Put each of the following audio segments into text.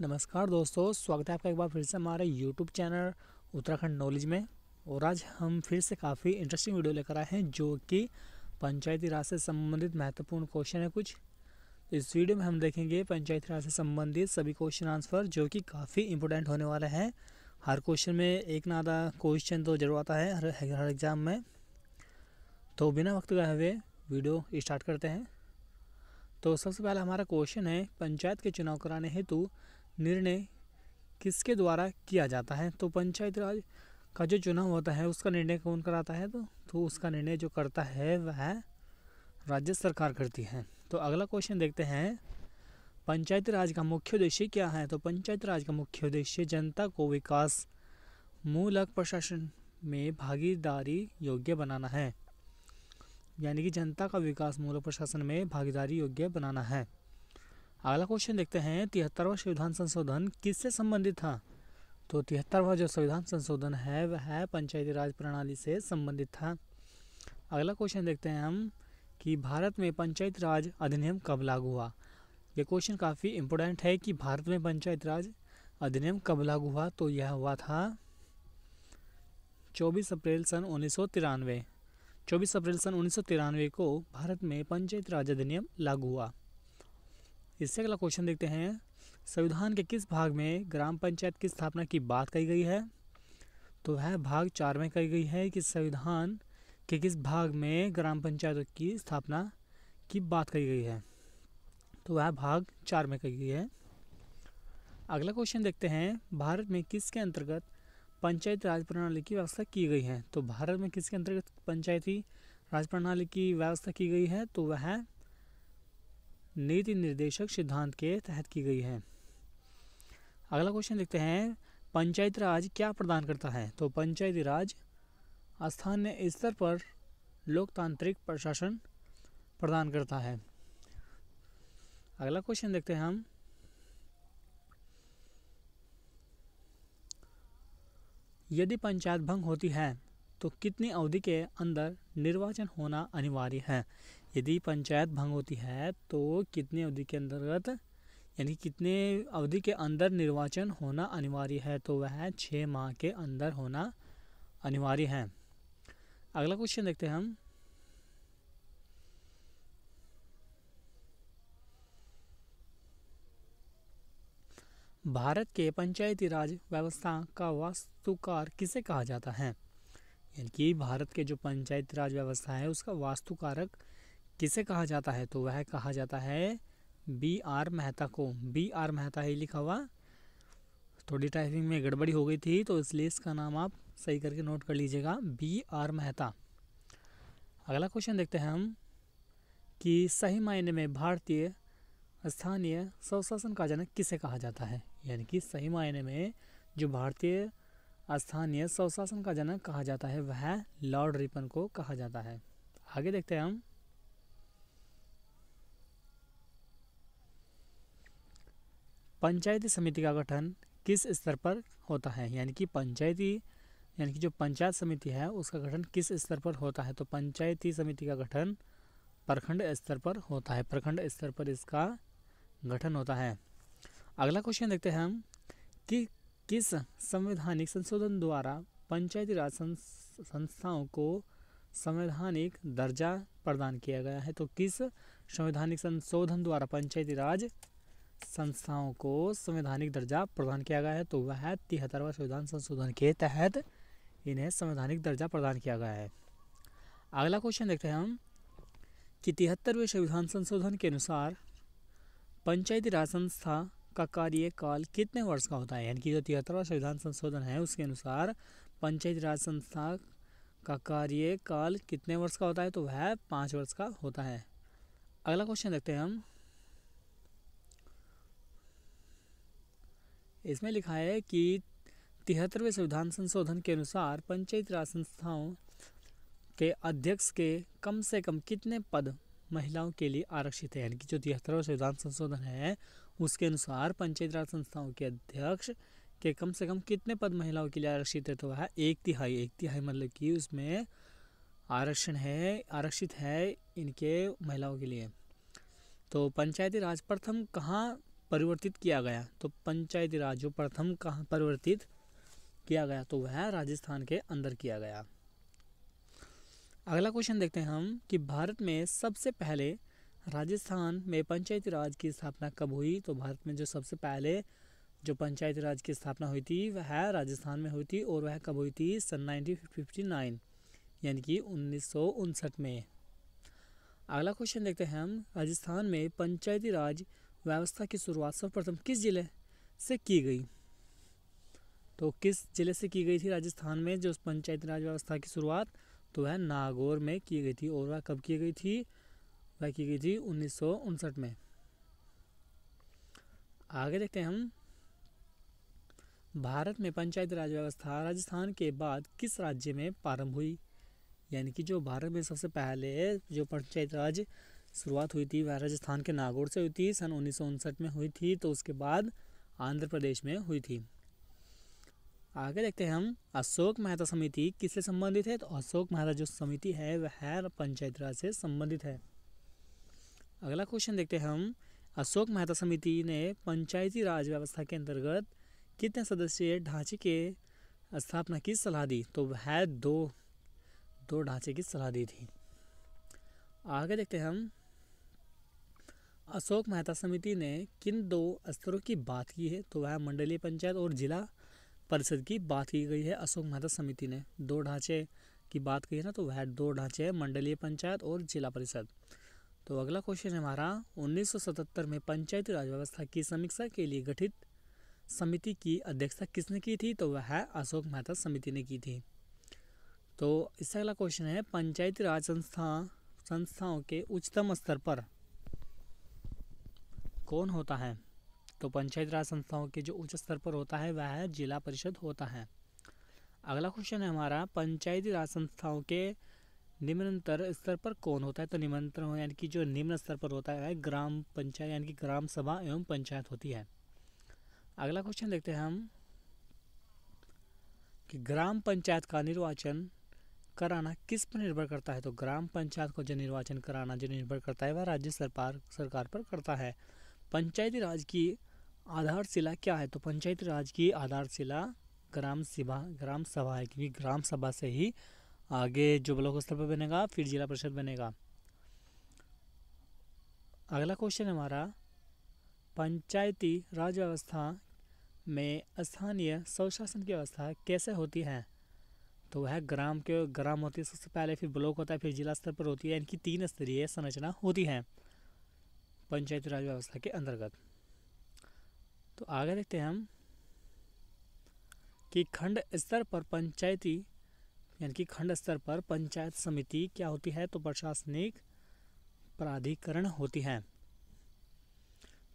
नमस्कार दोस्तों स्वागत है आपका एक बार फिर से हमारे यूट्यूब चैनल उत्तराखंड नॉलेज में और आज हम फिर से काफ़ी इंटरेस्टिंग वीडियो लेकर आए हैं जो कि पंचायती राज से संबंधित महत्वपूर्ण क्वेश्चन है कुछ तो इस वीडियो में हम देखेंगे पंचायती राज से संबंधित सभी क्वेश्चन आंसर जो कि काफ़ी इंपॉर्टेंट होने वाले हैं हर क्वेश्चन में एक ना आधा क्वेश्चन तो जरूर आता है हर हर एग्ज़ाम में तो बिना वक्त गए हुए वीडियो स्टार्ट करते हैं तो सबसे पहला हमारा क्वेश्चन है पंचायत के चुनाव कराने हेतु निर्णय किसके द्वारा किया जाता है तो पंचायत राज का जो चुनाव होता है उसका निर्णय कौन कराता है तो तो उसका निर्णय जो करता है वह राज्य सरकार करती है तो अगला क्वेश्चन देखते हैं पंचायत राज का मुख्य उद्देश्य क्या है तो पंचायत राज का मुख्य उद्देश्य जनता को विकास मूलक प्रशासन में भागीदारी योग्य बनाना है यानी कि जनता का विकास मूलक प्रशासन में भागीदारी योग्य बनाना है अगला क्वेश्चन देखते हैं तिहत्तरवा संविधान संशोधन किससे संबंधित था तो तिहत्तरवा जो संविधान संशोधन है वह है पंचायती राज प्रणाली से संबंधित था अगला क्वेश्चन देखते हैं हम कि भारत में पंचायत राज अधिनियम कब लागू हुआ ये क्वेश्चन काफ़ी इम्पोर्टेंट है कि भारत में पंचायत राज अधिनियम कब लागू हुआ तो यह हुआ था 24 अप्रैल सन उन्नीस 24 अप्रैल सन उन्नीस को भारत में पंचायत राज अधिनियम लागू हुआ इससे अगला क्वेश्चन देखते हैं संविधान के किस भाग में ग्राम पंचायत की स्थापना की बात कही गई है तो वह भाग चार में कही गई है कि संविधान के किस भाग में ग्राम पंचायतों की स्थापना की बात कही गई है तो वह भाग चार में कही गई है अगला क्वेश्चन देखते हैं भारत में किसके अंतर्गत पंचायत राज प्रणाली की व्यवस्था की गई है तो भारत में किसके अंतर्गत पंचायती राज प्रणाली की व्यवस्था की गई है तो वह नीति निर्देशक सिद्धांत के तहत की गई है अगला क्वेश्चन देखते हैं पंचायत राज क्या प्रदान करता है तो पंचायती राज स्थानीय स्तर पर लोकतांत्रिक प्रशासन प्रदान करता है अगला क्वेश्चन देखते हैं हम यदि पंचायत भंग होती है तो कितनी अवधि के अंदर निर्वाचन होना अनिवार्य है यदि पंचायत भंग होती है तो कितनी अवधि के अंतर्गत यानी कितने अवधि के अंदर निर्वाचन होना अनिवार्य है तो वह छः माह के अंदर होना अनिवार्य है अगला क्वेश्चन देखते हैं हम भारत के पंचायती राज व्यवस्था का वास्तुकार किसे कहा जाता है यानी कि भारत के जो पंचायत राज व्यवस्था है उसका वास्तुकारक किसे कहा जाता है तो वह कहा जाता है बी आर मेहता को बी आर मेहता ही लिखा हुआ थोड़ी टाइपिंग में गड़बड़ी हो गई थी तो इसलिए इसका नाम आप सही करके नोट कर लीजिएगा बी आर मेहता अगला क्वेश्चन देखते हैं हम कि सही मायने में भारतीय स्थानीय स्वशासन का जनक किसे कहा जाता है यानी कि सही मायने में जो भारतीय स्थानीय स्वशासन का जनक कहा जाता है वह लॉर्ड रिपन को कहा जाता है आगे देखते हैं हम पंचायती समिति का गठन किस स्तर पर होता है यानी कि पंचायती यानी कि जो पंचायत समिति है उसका गठन किस स्तर पर होता है तो पंचायती समिति का गठन प्रखंड स्तर पर होता है प्रखंड स्तर पर इसका गठन होता है अगला क्वेश्चन देखते हैं हम कि किस संवैधानिक संशोधन द्वारा पंचायती राज संस्थाओं को संवैधानिक दर्जा प्रदान किया गया है तो किस संवैधानिक संशोधन द्वारा पंचायती राज संस्थाओं को संवैधानिक दर्जा प्रदान किया गया है तो वह तिहत्तरवा संविधान संशोधन के तहत इन्हें संवैधानिक दर्जा प्रदान किया गया है अगला क्वेश्चन देखते हैं हम कि तिहत्तरवें संविधान संशोधन के अनुसार पंचायती राज संस्था का कार्यकाल कितने वर्ष का होता है यानी कि जो तिहत्तरवा संविधान संशोधन है उसके अनुसार पंचायती राज संस्था का कार्यकाल कितने वर्ष का होता है तो वह पाँच वर्ष का होता है अगला क्वेश्चन देखते हैं हम इसमें लिखा है कि तिहत्तरवें संविधान संशोधन के अनुसार पंचायत राज संस्थाओं के अध्यक्ष के कम से कम कितने पद महिलाओं के लिए आरक्षित है यानी कि जो तिहत्तरवा संविधान संशोधन है उसके अनुसार पंचायत राज संस्थाओं के अध्यक्ष के कम से कम कितने पद महिलाओं के लिए आरक्षित है तो वह एक तिहाई एक तिहाई मतलब कि उसमें आरक्षण है आरक्षित है इनके महिलाओं के लिए तो पंचायती राज प्रथम कहाँ परिवर्तित किया गया तो पंचायती राज जो प्रथम कहाँ परिवर्तित किया गया तो वह राजस्थान के अंदर किया गया अगला क्वेश्चन देखते हैं हम कि भारत में सबसे पहले राजस्थान में पंचायती राज की स्थापना कब हुई तो भारत में जो सबसे पहले जो पंचायती राज की स्थापना हुई थी वह राजस्थान में हुई थी और वह कब हुई थी सन नाइनटीन यानी कि उन्नीस में अगला क्वेश्चन देखते हैं हम राजस्थान में पंचायती राज व्यवस्था की शुरुआत सर्वप्रथम किस जिले से की गई तो किस जिले से की गई थी राजस्थान में जो पंचायती राज व्यवस्था की शुरुआत तो वह नागौर में की गई थी और वह कब की गई थी बाकी की थी उन्नीस में आगे देखते हैं हम भारत में पंचायत राज व्यवस्था राजस्थान के बाद किस राज्य में प्रारंभ हुई यानी कि जो भारत में सबसे पहले जो पंचायत राज शुरुआत हुई थी वह राजस्थान के नागौर से हुई थी सन उन्नीस में हुई थी तो उसके बाद आंध्र प्रदेश में हुई थी आगे देखते हैं हम अशोक मेहता समिति किससे संबंधित है तो अशोक मेहता जो समिति है वह पंचायत राज से संबंधित है अगला क्वेश्चन देखते हैं हम अशोक मेहता समिति ने पंचायती राज व्यवस्था के अंतर्गत कितने सदस्यीय ढांचे के स्थापना की सलाह दी तो वह दो दो ढांचे की सलाह दी थी आगे देखते हैं हम अशोक मेहता समिति ने किन दो स्तरों की बात की है तो वह मंडलीय पंचायत और जिला परिषद की बात की गई है अशोक मेहता समिति ने दो ढांचे की बात की है ना तो वह दो ढांचे हैं मंडलीय पंचायत और जिला परिषद तो अगला क्वेश्चन है हमारा 1977 में पंचायती राज व्यवस्था की समीक्षा के लिए गठित समिति की अध्यक्षता किसने की थी तो वह है अशोक मेहता समिति ने की थी तो इससे अगला क्वेश्चन है पंचायती राज संस्था संस्थाओं के उच्चतम स्तर पर कौन होता है तो पंचायती राज संस्थाओं के जो उच्च स्तर पर होता है वह जिला परिषद होता है अगला क्वेश्चन है हमारा पंचायती राज संस्थाओं के निम्नतर स्तर पर कौन होता है तो निमंत्र यानी कि जो निम्न स्तर पर होता है ग्राम पंचायत यानी कि ग्राम सभा एवं पंचायत होती है अगला क्वेश्चन देखते हैं हम कि ग्राम पंचायत का निर्वाचन कराना किस पर निर्भर करता है तो ग्राम पंचायत को जो निर्वाचन कराना जो निर्भर करता है वह राज्य सरकार सरकार पर करता है पंचायती राज की आधारशिला क्या है तो पंचायती राज की आधारशिला ग्राम सभा ग्राम सभा है क्योंकि ग्राम सभा से ही आगे जो ब्लॉक स्तर पर बनेगा फिर जिला परिषद बनेगा अगला क्वेश्चन हमारा पंचायती राज व्यवस्था में स्थानीय स्वशासन की व्यवस्था कैसे होती है तो वह ग्राम के ग्राम होती है सबसे पहले फिर ब्लॉक होता है फिर जिला स्तर पर होती है इनकी तीन स्तरीय संरचना होती है पंचायती राज व्यवस्था के अंतर्गत तो आगे देखते हैं हम कि खंड स्तर पर पंचायती यानी कि खंड स्तर पर पंचायत समिति क्या होती है तो प्रशासनिक प्राधिकरण होती है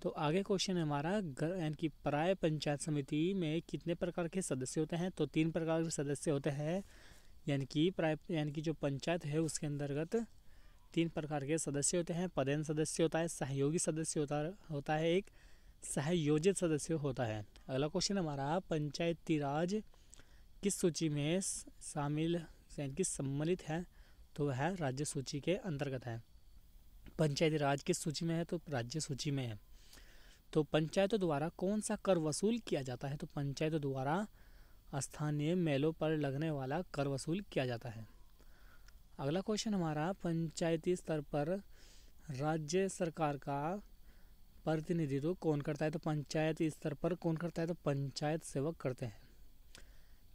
तो आगे क्वेश्चन है हमारा यानी कि प्राय पंचायत समिति में कितने प्रकार के सदस्य होते हैं तो तीन प्रकार के सदस्य होते हैं यानी कि प्राय यानी कि जो पंचायत है उसके अंतर्गत तीन प्रकार के सदस्य होते हैं पदेन सदस्य होता है सहयोगी सदस्य होता होता है एक सहयोजित सदस्य होता है अगला क्वेश्चन हमारा पंचायती राज किस सूची में शामिल यानी सम्मिलित है तो वह राज्य सूची के अंतर्गत है पंचायती राज किस सूची में है तो राज्य सूची में है तो पंचायतों द्वारा कौन सा कर वसूल किया जाता है तो पंचायतों द्वारा स्थानीय मेलों पर लगने वाला कर वसूल किया जाता है अगला क्वेश्चन हमारा पंचायती स्तर पर राज्य सरकार का प्रतिनिधित्व कौन करता है तो पंचायत स्तर पर कौन करता है तो पंचायत सेवक करते हैं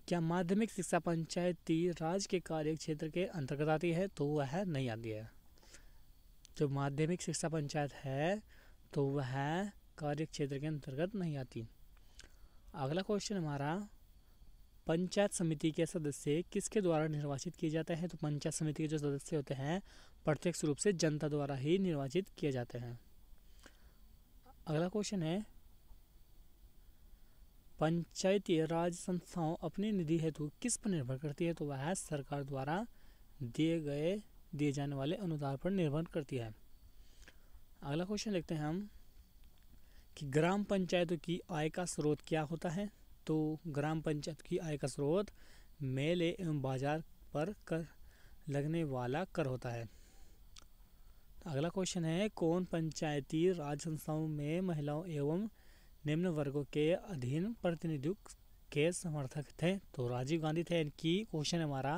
क्या माध्यमिक शिक्षा पंचायती राज के कार्य क्षेत्र के अंतर्गत आती है तो वह नहीं आती है जो माध्यमिक शिक्षा पंचायत है तो वह कार्य क्षेत्र के अंतर्गत नहीं आती अगला क्वेश्चन हमारा पंचायत समिति के सदस्य किसके द्वारा निर्वाचित किए जाते हैं तो पंचायत समिति के जो सदस्य होते हैं प्रत्यक्ष रूप से जनता द्वारा ही निर्वाचित किए जाते हैं अगला क्वेश्चन है पंचायती राज संस्थाओं अपनी निधि हेतु किस पर निर्भर करती है तो वह सरकार द्वारा दिए गए दिए जाने वाले अनुदान पर निर्भर करती है अगला क्वेश्चन देखते हैं हम कि ग्राम पंचायतों की आय का स्रोत क्या होता है तो ग्राम पंचायत की आय का स्रोत मेले एवं बाजार पर कर लगने वाला कर होता है अगला क्वेश्चन है कौन पंचायती राज संस्थाओं में महिलाओं एवं निम्न वर्गों के अधीन प्रतिनिधित्व के समर्थक थे तो राजीव गांधी थे इनकी क्वेश्चन हमारा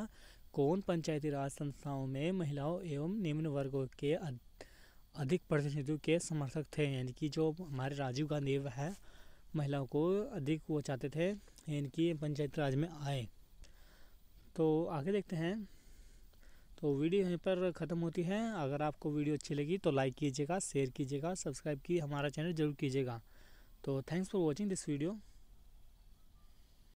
कौन पंचायती राज संस्थाओं में महिलाओं एवं निम्न वर्गों के अधिक प्रतिनिधित्व के समर्थक थे यानी कि जो हमारे राजीव गांधी वह महिलाओं को अधिक वो चाहते थे यानी कि पंचायत राज में आए तो आगे देखते हैं तो वीडियो यहीं पर ख़त्म होती है अगर आपको वीडियो अच्छी लगी तो लाइक कीजिएगा शेयर कीजिएगा सब्सक्राइब की हमारा चैनल जरूर कीजिएगा तो thanks for watching this video